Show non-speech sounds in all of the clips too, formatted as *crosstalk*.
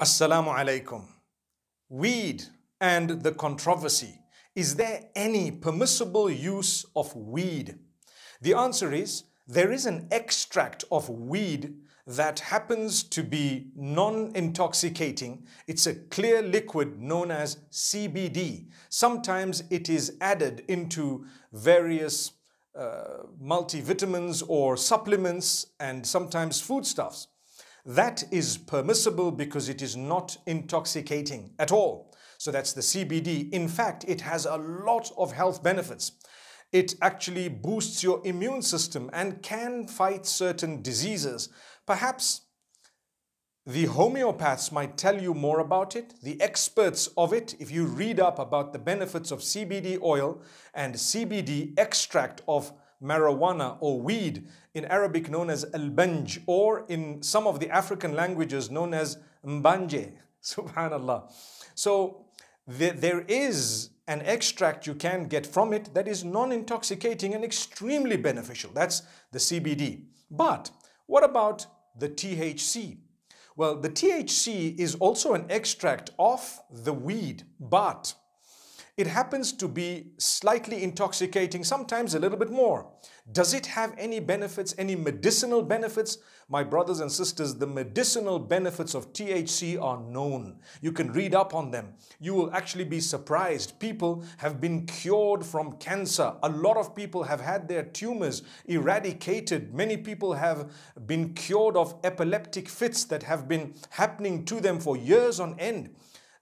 Assalamu alaikum. Weed and the controversy. Is there any permissible use of weed? The answer is there is an extract of weed that happens to be non intoxicating. It's a clear liquid known as CBD. Sometimes it is added into various uh, multivitamins or supplements and sometimes foodstuffs. That is permissible because it is not intoxicating at all. So that's the CBD. In fact, it has a lot of health benefits. It actually boosts your immune system and can fight certain diseases. Perhaps the homeopaths might tell you more about it, the experts of it, if you read up about the benefits of CBD oil and CBD extract of marijuana or weed, in Arabic known as al-banj, or in some of the African languages known as mbanje. *laughs* Subhanallah. So there is an extract you can get from it that is non-intoxicating and extremely beneficial. That's the CBD. But what about the THC? Well, the THC is also an extract of the weed, but it happens to be slightly intoxicating, sometimes a little bit more. Does it have any benefits, any medicinal benefits? My brothers and sisters, the medicinal benefits of THC are known. You can read up on them. You will actually be surprised. People have been cured from cancer. A lot of people have had their tumors eradicated. Many people have been cured of epileptic fits that have been happening to them for years on end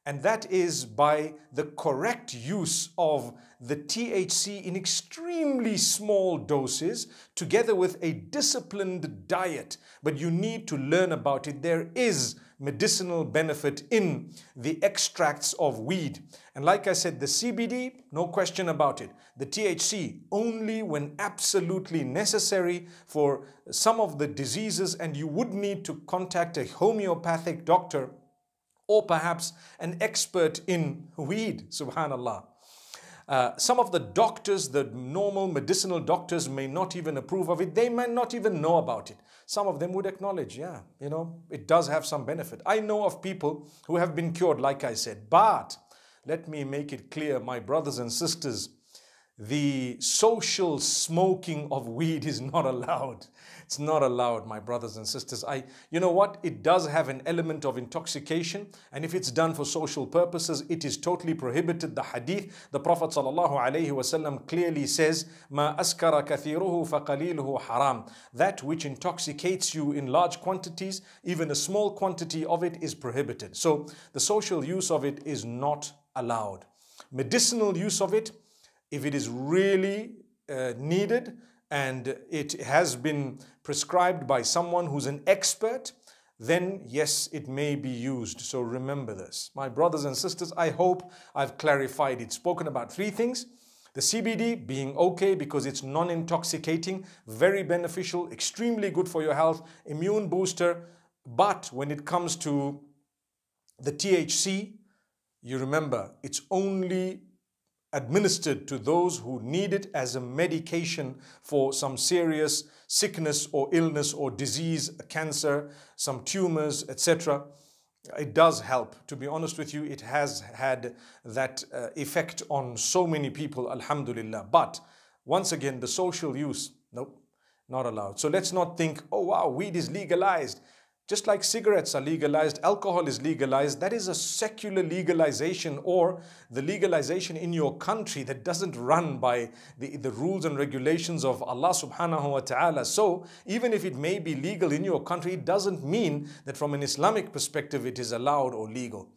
and that is by the correct use of the THC in extremely small doses together with a disciplined diet. But you need to learn about it. There is medicinal benefit in the extracts of weed. And like I said, the CBD, no question about it. The THC, only when absolutely necessary for some of the diseases, and you would need to contact a homeopathic doctor or perhaps an expert in weed, subhanallah. Uh, some of the doctors, the normal medicinal doctors, may not even approve of it. They may not even know about it. Some of them would acknowledge, yeah, you know, it does have some benefit. I know of people who have been cured, like I said. But let me make it clear, my brothers and sisters, the social smoking of weed is not allowed. It's not allowed, my brothers and sisters. I, you know what? It does have an element of intoxication, and if it's done for social purposes, it is totally prohibited. The hadith, the Prophet ﷺ clearly says, "Ma askara kathiruhu faqaliluhu haram." That which intoxicates you in large quantities, even a small quantity of it is prohibited. So the social use of it is not allowed. Medicinal use of it if it is really uh, needed and it has been prescribed by someone who's an expert, then yes, it may be used. So remember this. My brothers and sisters, I hope I've clarified it. Spoken about three things. The CBD being okay because it's non-intoxicating, very beneficial, extremely good for your health, immune booster. But when it comes to the THC, you remember, it's only administered to those who need it as a medication for some serious sickness or illness or disease, cancer, some tumors, etc. It does help. To be honest with you, it has had that uh, effect on so many people, alhamdulillah. But once again, the social use, nope, not allowed. So let's not think, oh wow, weed is legalized. Just like cigarettes are legalized, alcohol is legalized, that is a secular legalization or the legalization in your country that doesn't run by the, the rules and regulations of Allah subhanahu wa ta'ala. So even if it may be legal in your country, it doesn't mean that from an Islamic perspective it is allowed or legal.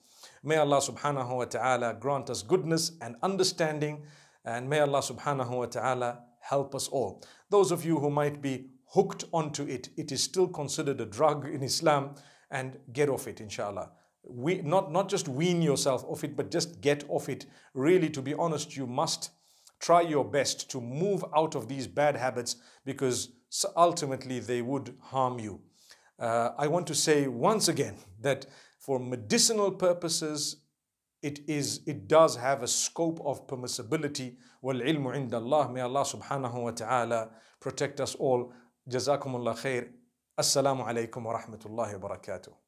May Allah subhanahu wa ta'ala grant us goodness and understanding and may Allah subhanahu wa ta'ala help us all. Those of you who might be hooked onto it, it is still considered a drug in Islam and get off it, inshallah. We, not, not just wean yourself off it, but just get off it. Really, to be honest, you must try your best to move out of these bad habits because ultimately they would harm you. Uh, I want to say once again that for medicinal purposes, it is it does have a scope of permissibility. Wal ilmu indallah. May Allah subhanahu wa ta'ala protect us all. جزاكم الله خير السلام عليكم ورحمه الله وبركاته